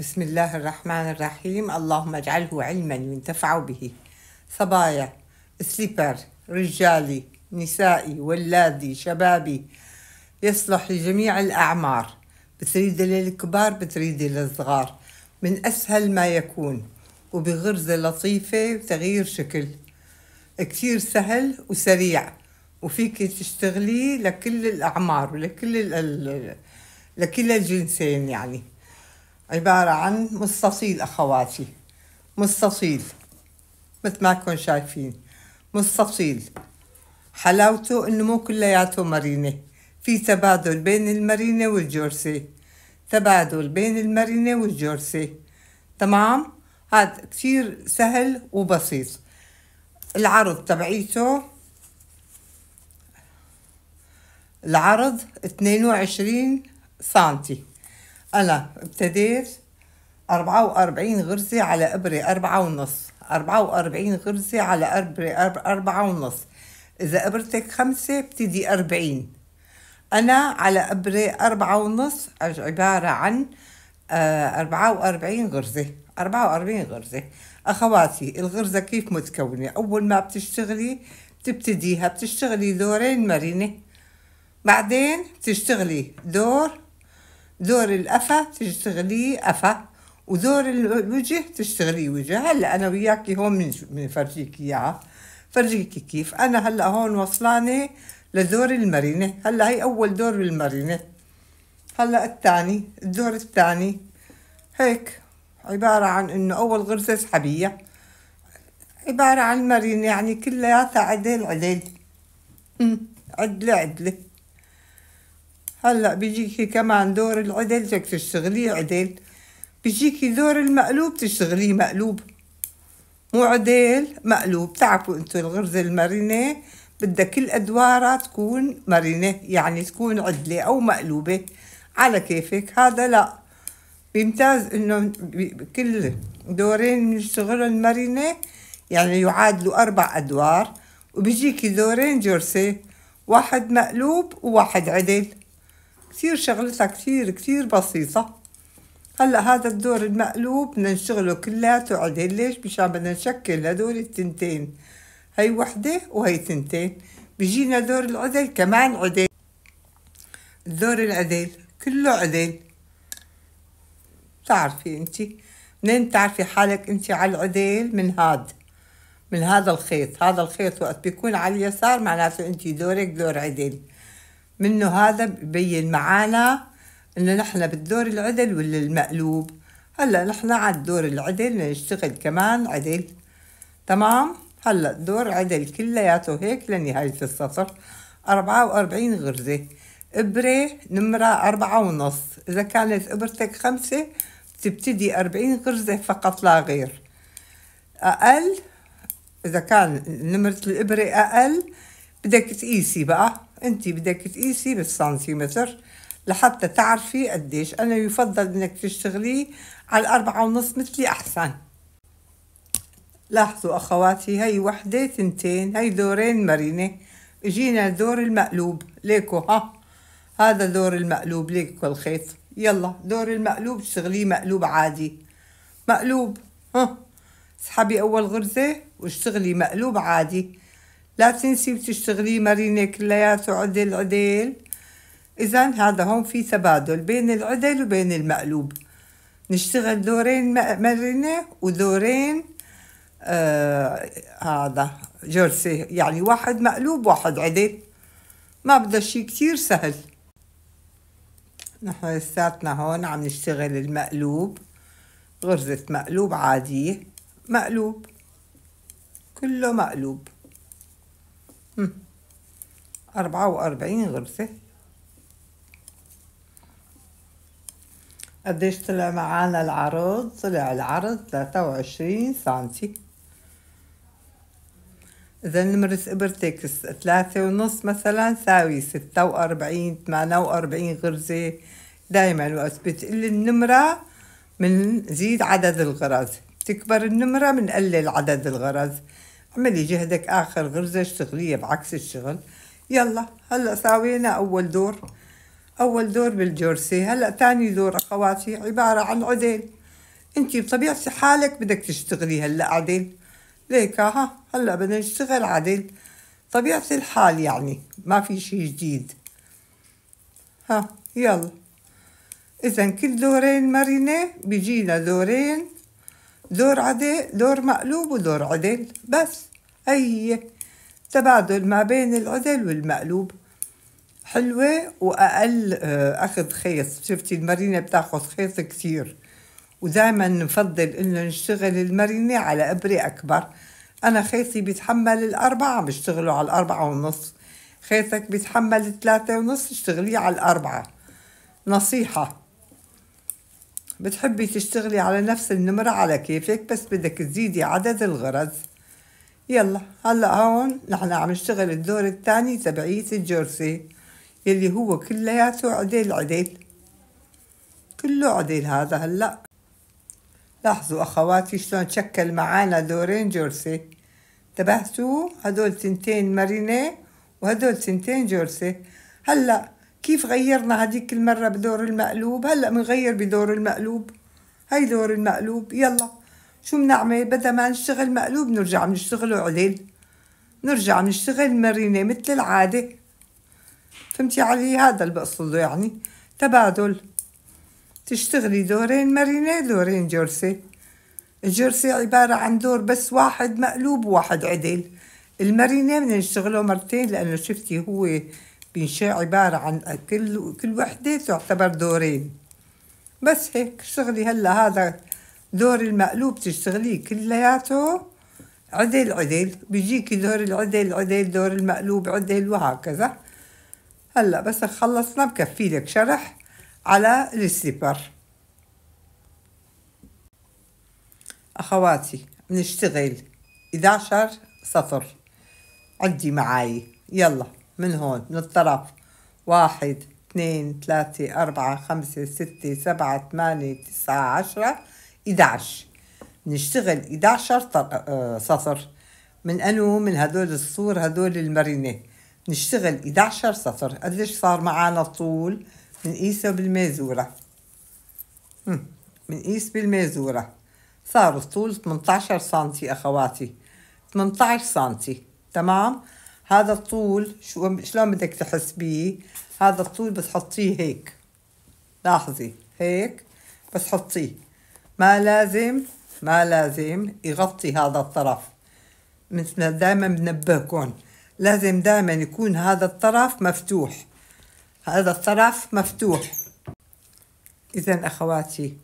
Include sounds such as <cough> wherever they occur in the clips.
بسم الله الرحمن الرحيم اللهم اجعله علما ينتفع به صبايا سليبر رجالي نسائي ولادي شبابي يصلح لجميع الأعمار بتريدي للكبار بتريدي للصغار من أسهل ما يكون وبغرزة لطيفة وتغيير شكل كتير سهل وسريع وفيك تشتغلي لكل الأعمار ولكل لكل الجنسين يعني عبارة عن مستطيل أخواتي مستطيل مثل ما كون شايفين مستطيل حلاوته إنه مو كلياته مرينة في تبادل بين المرينة والجرسي تبادل بين المرينة والجرسي تمام؟ هذا كتير سهل وبسيط العرض تبعيته العرض 22 سنتي أنا ابتديت أربعة وأربعين غرزة على إبرة أربعة ونص أربعة وأربعين غرزة على إبرة أربعة ونص إذا إبرتك خمسة بتدي أربعين أنا على إبرة أربعة ونص عبارة عن آه، أربعة وأربعين غرزة أربعة وأربعين غرزة أخواتي الغرزة كيف متكونة أول ما بتشتغلي بتبتديها بتشتغلي دورين مرنة بعدين بتشتغلي دور دور الأفا تشتغليه أفا ودور الوجه تشتغليه وجه هلا أنا وياكي هون بنفرجيك إياها فرجيكي كيف أنا هلا هون وصلانة لدور المرينة هلا هي أول دور بالمرينة هلا الثاني الدور الثاني هيك عبارة عن إنه أول غرزة سحبية عبارة عن مرينة يعني كلياتها عدل عدل عدلة عدلة هلا بيجيكي كمان دور العدل بدك تشتغليه عدل بيجيكي دور المقلوب تشتغليه مقلوب مو عدل مقلوب تعرفوا انتو الغرزة المرنة بدها كل ادوارها تكون مرنة يعني تكون عدلة او مقلوبة على كيفك هذا لا بيمتاز انه كل دورين بنشتغلهم مرنة يعني يعادلوا اربع ادوار وبيجيكي دورين جرسي واحد مقلوب وواحد عدل كثير شغلتها كثير كثير بسيطة هلا هذا الدور المقلوب بدنا نشغله كلياته عدل ليش مشان بدنا نشكل هدول التنتين هي وحدة وهي تنتين بيجينا دور العدل كمان عدل الدور العدل كله عدل بتعرفي انتي منين بتعرفي حالك انتي على العدل من هاد من هذا الخيط هذا الخيط وقت بيكون على اليسار معناته انتي دورك دور عدل منه هذا ببين معانا انه نحن بالدور العدل ولا المقلوب هلا نحن على الدور العدل نشتغل كمان عدل تمام هلا دور عدل كلياته هيك لنهاية السطر أربعة وأربعين غرزة إبرة نمرة أربعة ونص إذا كانت إبرتك خمسة بتبتدي أربعين غرزة فقط لا غير أقل إذا كان نمرة الإبرة أقل بدك تقيسي بقى انت بدك تقيسي بالسنتيمتر لحتى تعرفي قديش انا يفضل انك تشتغليه على الأربعة ونص مثلي احسن لاحظوا اخواتي هي وحدة تنتين هي دورين مرينة اجينا دور المقلوب ليكو ها هذا دور المقلوب ليكو الخيط يلا دور المقلوب اشتغليه مقلوب عادي مقلوب ها اسحبي اول غرزة واشتغلي مقلوب عادي لا تنسي بتشتغلي مرينة كلياته عدل عدل إذا هذا هون في تبادل بين العدل وبين المقلوب نشتغل دورين مرنة ودورين آه هذا جرسي يعني واحد مقلوب واحد عدل ما بده شي كتير سهل نحن لساتنا هون عم نشتغل المقلوب غرزة مقلوب عادية مقلوب كله مقلوب أربعة وأربعين غرزة قديش طلع معانا العرض طلع العرض تلاتة وعشرين سنتي إذا نمرس إبرتك تلاتة ونص مثلا تساوي ستة وأربعين تمانية وأربعين غرزة دايما وقت بتقل النمرة منزيد عدد الغرز بتكبر النمرة منقلل عدد الغرز عمل جهدك آخر غرزة اشتغلية بعكس الشغل يلا هلأ ساوينا أول دور أول دور بالجورسي هلأ تاني دور أخواتي عبارة عن عدين انتي بطبيعة حالك بدك تشتغلي هلأ عدين ليك ها هلأ بدنا نشتغل عدين طبيعة الحال يعني ما في شي جديد ها يلا إذا كل دورين مرنة بيجينا دورين دور عدل دور مقلوب ودور عدل بس هي تبادل ما بين العدل والمقلوب حلوة وأقل آه، أخذ خيص شفتي المرينة بتاخذ خيص كتير ودائما نفضل إنه نشتغل المرينة على إبرة أكبر أنا خيطي بيتحمل الأربعة بشتغله على الأربعة ونص خيطك بيتحمل الثلاثة ونص اشتغليه على الأربعة نصيحة بتحبي تشتغلي على نفس النمرة على كيفك بس بدك تزيدي عدد الغرز يلا هلا هون نحن عم نشتغل الدور الثاني تبعية الجورسي يلي هو كلياته عديل عديل كله عديل هذا هلا لاحظوا اخواتي شلون تشكل معانا دورين جورسي انتبهتوا هدول تنتين مرينيه وهدول تنتين جورسي هلا كيف غيرنا هديك المرة بدور المقلوب هلأ منغير بدور المقلوب هاي دور المقلوب يلا شو بنعمل بدل ما نشتغل مقلوب نرجع نشتغله عدل نرجع نشتغل مرينة مثل العادة فهمتي علي هذا اللي بقصده يعني تبادل تشتغلي دورين مرينة دورين جرسي الجرسي عبارة عن دور بس واحد مقلوب وواحد عدل المرينة بدنا نشتغله مرتين لأنه شفتي هو بينشاء عبارة عن كل كل وحدة تعتبر دورين بس هيك شغلي هلا هذا دور المقلوب تشتغليه كلياته عدل عدل بيجيكي دور العدل عدل دور المقلوب عدل وهكذا هلا بس خلصنا بكفي لك شرح على السليبر أخواتي بنشتغل 11 سطر عندي معاي يلا من هون من الطرف واحد اثنين ثلاثة أربعة خمسة ستة سبعة ثمانية تسعة عشرة إدعش بنشتغل إدعشر آه، سطر من أنو من هدول الصور هدول المرنة بنشتغل إدعشر سطر قديش صار معانا إيسا بالميزورة من بنقيس بالميزورة صار الطول 18 سنتي أخواتي 18 سنتي تمام هذا الطول شو شلون بدك تحسبيه هذا الطول بس حطيه هيك لاحظي هيك بس حطيه ما لازم ما لازم يغطي هذا الطرف مثل دائما بنبهكم لازم دائما يكون هذا الطرف مفتوح هذا الطرف مفتوح اذا اخواتي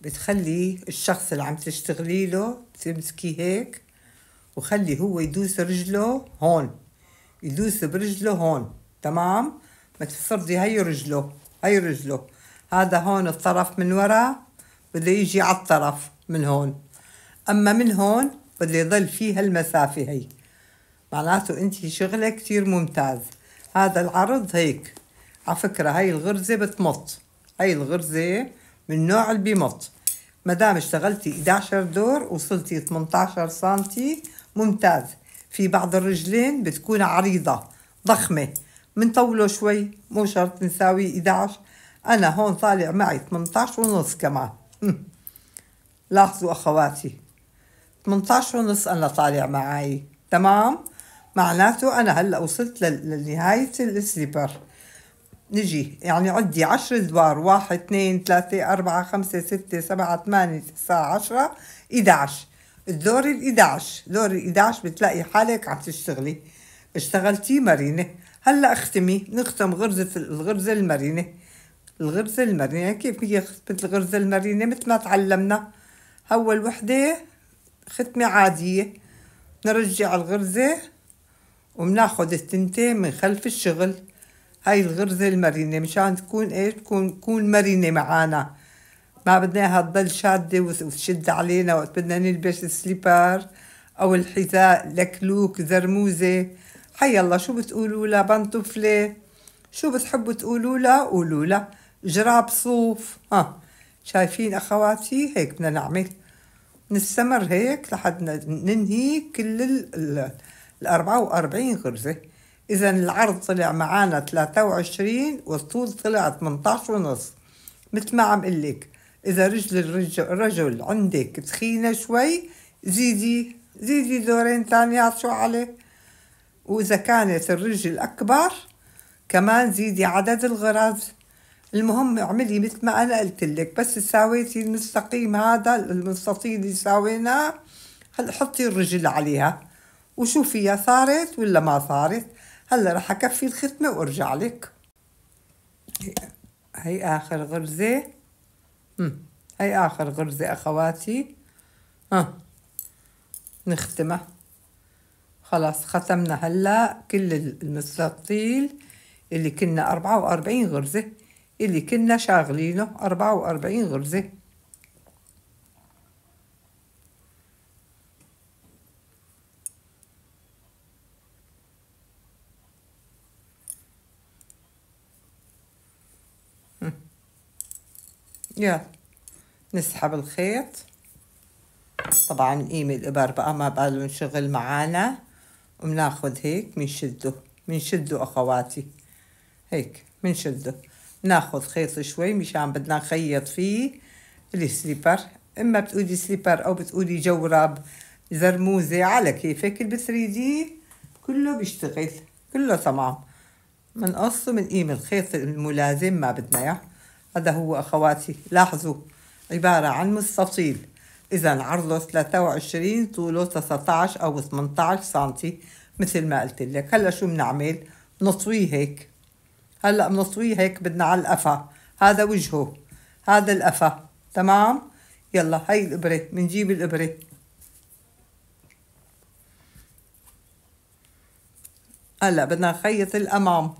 بتخلي الشخص اللي عم تشتغلي له تمسكي هيك وخلي هو يدوس رجله هون يدوس برجله هون تمام متفرضي هي رجله هي رجله هذا هون الطرف من ورا بده يجي على الطرف من هون اما من هون بده يضل فيه هالمسافة هي معناته انت شغلة كتير ممتاز هذا العرض هيك على فكرة هاي الغرزة بتمط هاي الغرزة من نوع اللي بيمط مدام اشتغلتي 11 دور وصلتي 18 سنتي ممتاز في بعض الرجلين بتكون عريضة ضخمة منطوله شوي مو شرط نساوي 11 أنا هون طالع معي 18 ونص كمان <laughs> لاحظوا أخواتي 18 ونص أنا طالع معي تمام معناته أنا هلأ وصلت لنهاية السليبر نجي يعني عندي عشر ادوار واحد اثنين ثلاثة أربعة خمسة ستة سبعة ثمانية تسعة عشرة إحدى عشر الدور ال11 دور ال11 بتلاقي حالك عم تشتغلي اشتغلتي مرينه هلا اختمي نختم غرزه الغرزه المرينه الغرزه المرينه كيف هي ختمه الغرزه المرينه مثل ما تعلمنا اول وحده ختمه عاديه نرجع الغرزه وبناخد التنتين من خلف الشغل هاي الغرزة المرينة مشان تكون ايش تكون تكون مرينة معانا ما بدناها تضل شادة وتشد علينا وقت بدنا نلبس السليبر أو الحذاء لكلوك زرموزة حي الله شو بتقولوا لها بنطفلة شو بتحبوا تقولوا لها قولوا لها جراب صوف ها شايفين أخواتي هيك بدنا نعمل نستمر هيك لحد ننهي كل ال 44 غرزة إذا العرض طلع معانا 23 والطول طلع 18 ونص مثل ما عم قلك إذا رجل الرجل عندك تخينة شوي زيدي زيدي دورين تانيات شو عليه وإذا كانت الرجل أكبر كمان زيدي عدد الغرز المهم اعملي مثل ما أنا قلت لك بس ساويتي المستقيم هذا المستطيل اللي ساويناه حطي الرجل عليها وشوفيها صارت ولا ما صارت هلا رح أكفي الختمة وأرجع لك هي آخر غرزة هاي آخر غرزة أخواتي ها نختمها خلاص ختمنا هلا كل المستطيل اللي كنا أربعة وأربعين غرزة اللي كنا شاغلينه أربعة وأربعين غرزة يلا نسحب الخيط طبعا قيمة الإبر بقى ما بقى شغل معانا وبناخذ هيك بنشده بنشده أخواتي هيك بنشده ناخد خيط شوي مشان بدنا نخيط فيه السليبر اما بتقولي سليبر او بتقولي جورب زرموزة على كيفك 3 دي كله بيشتغل كله تمام بنقصه من قيمة الخيط الملازم ما بدنا اياه هذا هو أخواتي لاحظوا عبارة عن مستطيل إذا عرضه 23 طوله 19 أو 18 سنتي مثل ما قلت لك هلا شو بنعمل نطويه هيك هلا بنطويه هيك بدنا على القفا هذا وجهه هذا القفا تمام يلا هاي الإبرة بنجيب الإبرة هلا بدنا نخيط الأمام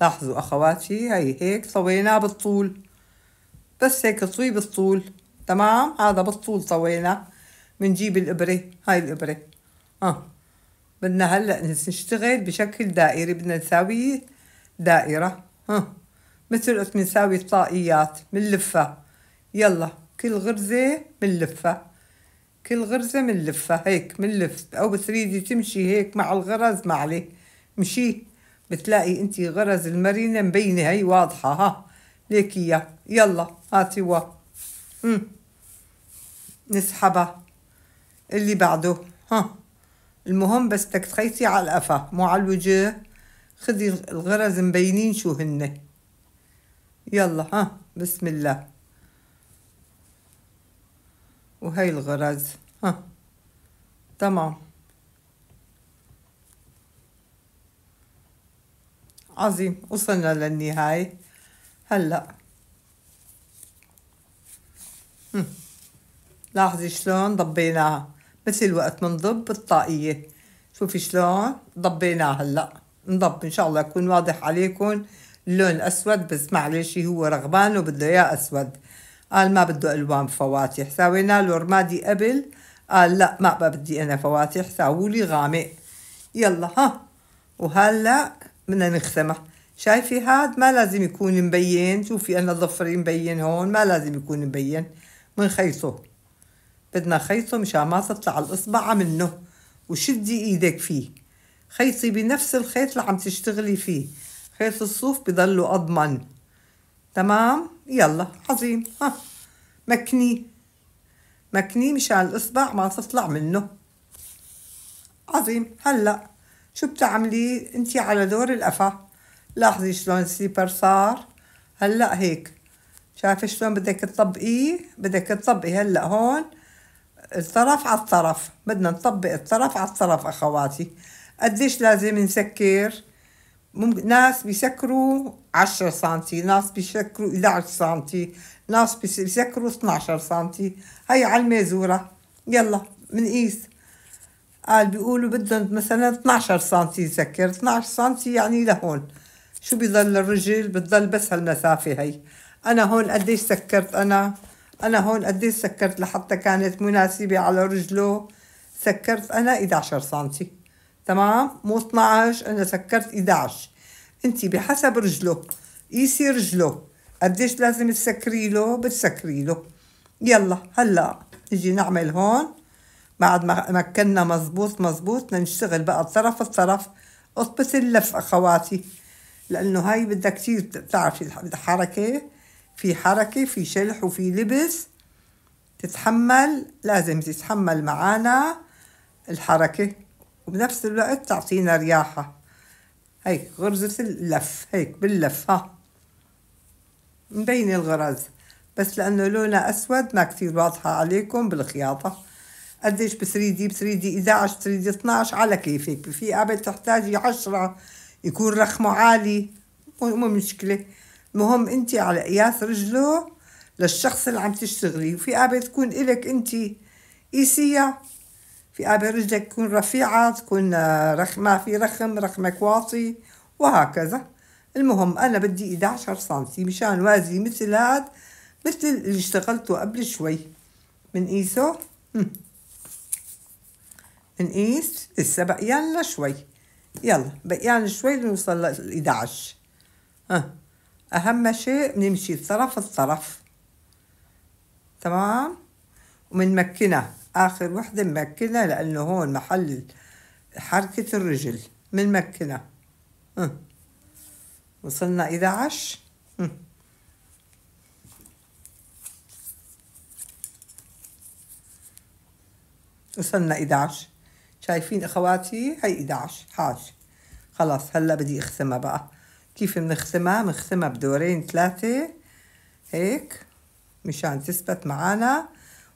لاحظوا أخواتي هي هيك طويناه بالطول بس هيك طوي بالطول تمام هذا بالطول طويناه بنجيب الإبرة هاي الإبرة آه بدنا هلأ نشتغل بشكل دائري بدنا نساوي دائرة آه مثل قد نساوي الطائيات بنلفها يلا كل غرزة بنلفها كل غرزة بنلفها هيك بنلف أو بتريدي تمشي هيك مع الغرز ما عليه مشي بتلاقي انت غرز المرينة مبينة هي واضحة ها ليك اياه يلا هاتي وا نسحبها اللي بعده ها المهم بس بدك على القفا مو على الوجه خذي الغرز مبينين شو هن يلا ها بسم الله وهي الغرز ها تمام عظيم وصلنا للنهاية هلأ لاحظي شلون ضبيناها مثل وقت منضب الطاقية شوفي شلون ضبيناها هلأ نضب إن شاء الله يكون واضح عليكم اللون الأسود بس معلش هو رغبان وبده إياه أسود قال ما بده ألوان فواتح ساوينا له رمادي قبل قال لا ما بدي أنا فواتح ساوولي غامق يلا ها وهلأ بدنا نختمها شايفة هاد ما لازم يكون مبين شوفي أنا ظفري مبين هون ما لازم يكون مبين بنخيصه بدنا خيصه مشان ما تطلع الاصبع منه وشدي إيدك فيه خيصي بنفس الخيط اللي عم تشتغلي فيه خيط الصوف بضلوا أضمن تمام يلا عظيم ها مكنيه مكنيه مشان الإصبع ما تطلع منه عظيم هلأ شو بتعملي انت على دور القفا لاحظي شلون السليبر صار هلا هيك شايفه شلون بدك تطبقيه بدك تطبقي هلا هون الطرف على الطرف بدنا نطبق الطرف على الطرف اخواتي قديش لازم نسكر ممكن ناس بيسكروا 10 سم ناس بيسكروا 11 سم ناس بيسكروا 12 سم هي على الميزوره يلا منقيس قال بيقولوا بدهم مثلا 12 سم يسكر 12 سم يعني لهون شو بيضل الرجل بتضل بس هالمسافة هي أنا هون قديش سكرت أنا أنا هون قديش سكرت لحتى كانت مناسبة على رجله سكرت أنا 11 سم تمام مو 12 أنا سكرت 11 أنت بحسب رجله قيسي رجله قديش لازم تسكري له بتسكري له يلا هلا نجي نعمل هون بعد ما مكنا مزبوط مزبوط نشتغل بقى طرف الطرف اضبط اللف اخواتي لانه هاي بدها كتير بتعرفي حركة في حركة في شلح وفي لبس تتحمل لازم تتحمل معانا الحركة وبنفس الوقت تعطينا رياحة هيك غرزة اللف هيك باللف ها مبينة الغرز بس لأنه لونها أسود ما كتير واضحة عليكم بالخياطة قديش ب 3 دي ب 3 دي 11 3 دي 12 على كيفك في قبل تحتاجي 10 يكون رخمه عالي مو مشكله المهم انت على قياس رجله للشخص اللي عم تشتغلي وفي قبل تكون إلك انت قيسية في قبل رجلك تكون رفيعة تكون آه، رخ ما في رخم رخمك واطي وهكذا المهم أنا بدي 11 سنتي مشان وازي مثل هاد مثل اللي اشتغلته قبل شوي من قيسه نقيس لسه يلا شوي يلا بقيالنا يعني شوي لنوصل ل 11 ها أهم شيء بنمشي طرف الطرف تمام ومنمكنها آخر وحدة بنمكنها لأنه هون محل حركة الرجل بنمكنها وصلنا 11 وصلنا 11 شايفين اخواتي هي 11 11 خلاص هلا بدي اخسمها بقى كيف بنخسمها بنخسمها بدورين ثلاثة هيك مشان تثبت معانا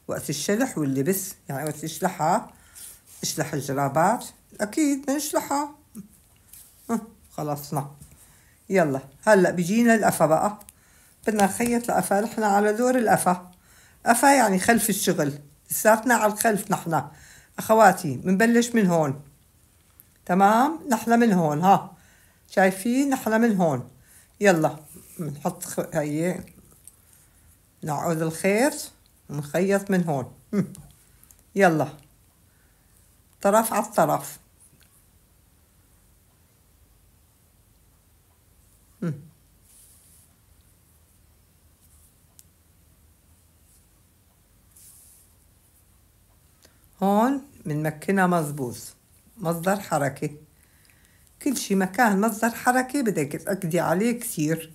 وقت الشلح واللبس يعني وقت اشلحها اشلح الجرابات اكيد بنشلحها أه، خلصنا يلا هلا بيجينا القفا بقى بدنا نخيط القفا نحن على دور القفا قفا يعني خلف الشغل لساتنا على الخلف نحن أخواتي بنبلش من هون تمام نحلة من هون ها شايفين نحلة من هون يلا بنحط هي نعود الخيط ونخيط من هون <laughs> يلا طرف على الطرف هون بنمكنها مظبوط مصدر حركة كل شي مكان مصدر حركة بدك تأكدي عليه كثير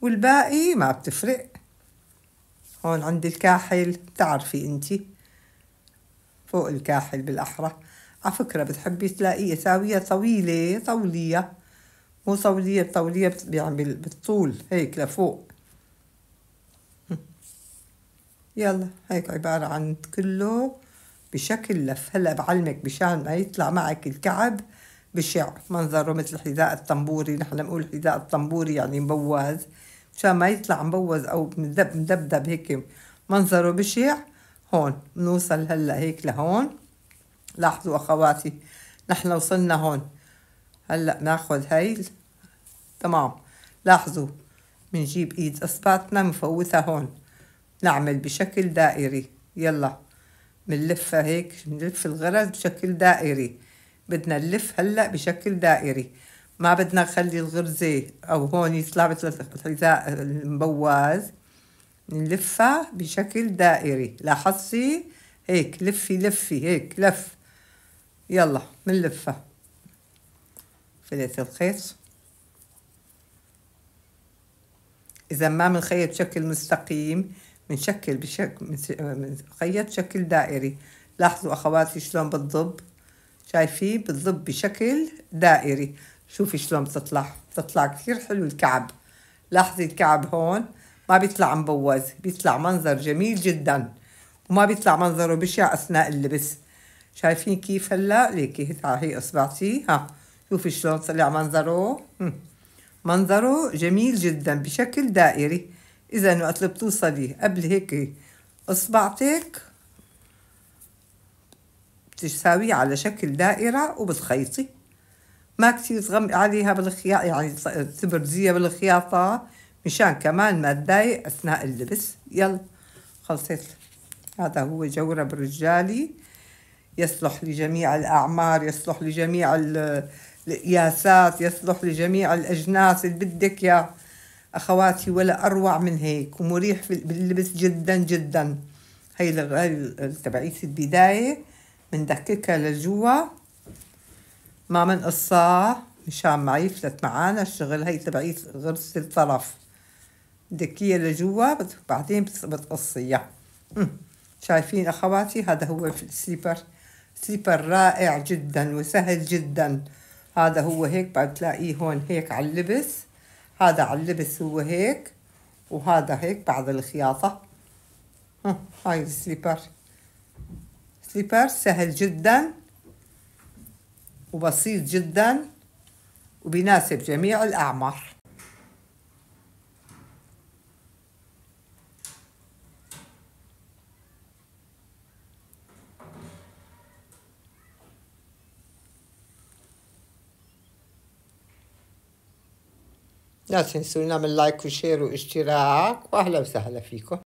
والباقي ما بتفرق هون عند الكاحل بتعرفي انتي فوق الكاحل بالأحرى على فكرة بتحبي تلاقيه ساوية طويلة طولية مو طولية طولية يعني بالطول هيك لفوق <laughs> يلا هيك عبارة عن كله بشكل لف هلا بعلمك مشان ما يطلع معك الكعب بشع منظره مثل حذاء الطنبوري نحن بنقول حذاء الطنبوري يعني مبوز مشان ما يطلع مبوز او مدبدب هيك منظره بشع هون بنوصل هلا هيك لهون لاحظوا اخواتي نحن وصلنا هون هلا ناخذ هاي تمام لاحظوا بنجيب ايد اصبعتنا بنفوتها هون نعمل بشكل دائري يلا بنلفها هيك بنلف الغرز بشكل دائري بدنا نلف هلأ بشكل دائري ما بدنا نخلي الغرزة أو هون يطلع مثل الحذاء المبوز نلفها بشكل دائري لاحظتي هيك لفي لفي هيك لف يلا بنلفها فلت الخيط إذا ما بنخيط بشكل مستقيم بنشكل بشكل خيط آه، شكل دائري لاحظوا أخواتي شلون بتضب شايفين بتضب بشكل دائري شوفي شلون بتطلع بتطلع كثير حلو الكعب لاحظي الكعب هون ما بيطلع مبوز بيطلع منظر جميل جدا وما بيطلع منظره بشع أثناء اللبس شايفين كيف هلا ليكي هي اصبعتي ها شوفي شلون طلع منظره منظره جميل جدا بشكل دائري إذا وقت اللي بتوصلي قبل هيك إصبعتك بتساوي على شكل دائرة وبتخيطي ما كتير تغمق عليها بالخياطة يعني تبرزيها بالخياطة مشان كمان ما تضايق أثناء اللبس يلا خلصت هذا هو جورب رجالي يصلح لجميع الأعمار يصلح لجميع القياسات يصلح لجميع الأجناس اللي بدك إياه أخواتي ولا أروع من هيك ومريح باللبس جدا جدا هي تبعيت البداية بندككها لجوا ما بنقصها مشان ما يفلت معانا الشغل هي تبعيت غرزة الطرف دكية لجوا بعدين بتقصيها شايفين أخواتي هذا هو السليبر سليبر رائع جدا وسهل جدا هذا هو هيك بتلاقيه هون هيك على اللبس هذا على اللبس هو هيك وهذا هيك بعد الخياطة هاي السليبر سليبر سهل جدا وبسيط جدا وبيناسب جميع الأعمار تنسوا نعمل لايك وشير واشتراك واهلا وسهلا فيكم